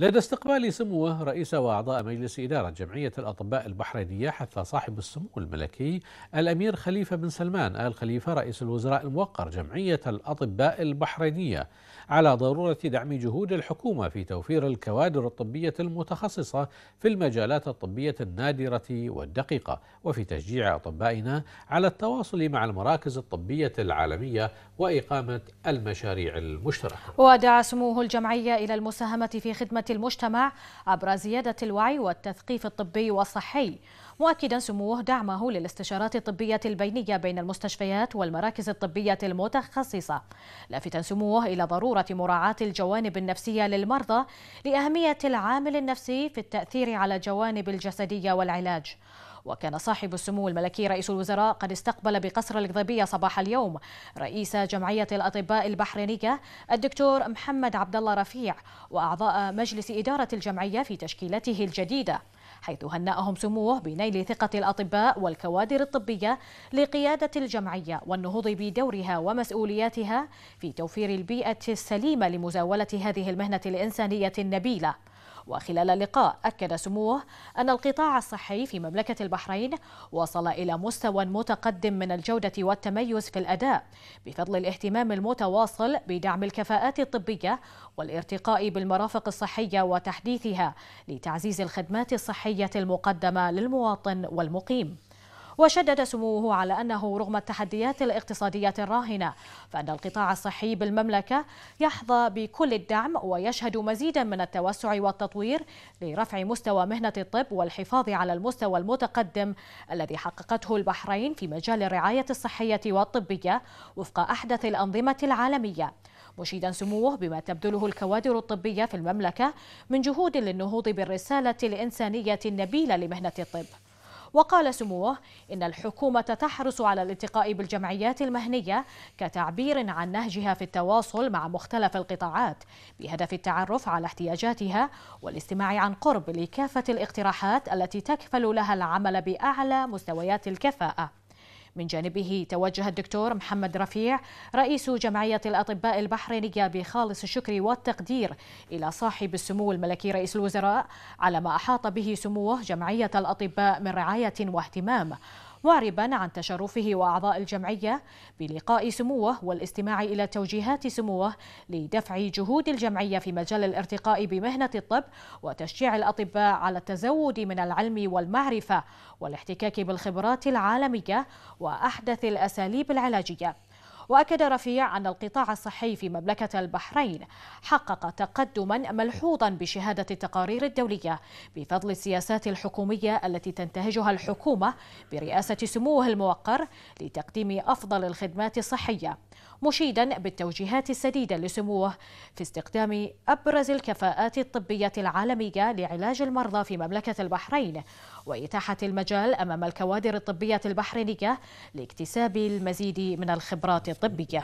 لدى استقبال سموه رئيس وأعضاء مجلس إدارة جمعية الأطباء البحرينية حث صاحب السمو الملكي الأمير خليفة بن سلمان آل خليفة رئيس الوزراء الموقر جمعية الأطباء البحرينية على ضرورة دعم جهود الحكومة في توفير الكوادر الطبية المتخصصة في المجالات الطبية النادرة والدقيقة وفي تشجيع أطبائنا على التواصل مع المراكز الطبية العالمية وإقامة المشاريع المشتركة ودعا سموه الجمعية إلى المساهمة في خدمة المجتمع عبر زيادة الوعي والتثقيف الطبي والصحي مؤكدا سموه دعمه للاستشارات الطبية البينية بين المستشفيات والمراكز الطبية المتخصصة لافتا سموه إلى ضرورة مراعاة الجوانب النفسية للمرضى لأهمية العامل النفسي في التأثير على الجوانب الجسدية والعلاج وكان صاحب السمو الملكي رئيس الوزراء قد استقبل بقصر القضيبية صباح اليوم رئيس جمعية الأطباء البحرينية الدكتور محمد عبد الله رفيع وأعضاء مجلس إدارة الجمعية في تشكيلته الجديدة حيث هنأهم سموه بنيل ثقة الأطباء والكوادر الطبية لقيادة الجمعية والنهوض بدورها ومسؤولياتها في توفير البيئة السليمة لمزاولة هذه المهنة الإنسانية النبيلة وخلال اللقاء أكد سموه أن القطاع الصحي في مملكة البحرين وصل إلى مستوى متقدم من الجودة والتميز في الأداء بفضل الاهتمام المتواصل بدعم الكفاءات الطبية والارتقاء بالمرافق الصحية وتحديثها لتعزيز الخدمات الصحية المقدمة للمواطن والمقيم وشدد سموه على أنه رغم التحديات الاقتصادية الراهنة فأن القطاع الصحي بالمملكة يحظى بكل الدعم ويشهد مزيدا من التوسع والتطوير لرفع مستوى مهنة الطب والحفاظ على المستوى المتقدم الذي حققته البحرين في مجال الرعاية الصحية والطبية وفق أحدث الأنظمة العالمية مشيدا سموه بما تبذله الكوادر الطبية في المملكة من جهود للنهوض بالرسالة الإنسانية النبيلة لمهنة الطب وقال سموه إن الحكومة تحرص على الالتقاء بالجمعيات المهنية كتعبير عن نهجها في التواصل مع مختلف القطاعات بهدف التعرف على احتياجاتها والاستماع عن قرب لكافة الاقتراحات التي تكفل لها العمل بأعلى مستويات الكفاءة من جانبه توجه الدكتور محمد رفيع رئيس جمعية الأطباء البحرينية بخالص الشكر والتقدير إلى صاحب السمو الملكي رئيس الوزراء على ما أحاط به سموه جمعية الأطباء من رعاية واهتمام معربا عن تشرفه وأعضاء الجمعية بلقاء سموه والاستماع إلى توجيهات سموه لدفع جهود الجمعية في مجال الارتقاء بمهنة الطب وتشجيع الأطباء على التزود من العلم والمعرفة والاحتكاك بالخبرات العالمية وأحدث الأساليب العلاجية وأكد رفيع أن القطاع الصحي في مملكة البحرين حقق تقدما ملحوظا بشهادة التقارير الدولية بفضل السياسات الحكومية التي تنتهجها الحكومة برئاسة سموه الموقر لتقديم أفضل الخدمات الصحية مشيدا بالتوجيهات السديدة لسموه في استخدام أبرز الكفاءات الطبية العالمية لعلاج المرضى في مملكة البحرين وإتاحة المجال أمام الكوادر الطبية البحرينية لاكتساب المزيد من الخبرات الطبية. الطبيه.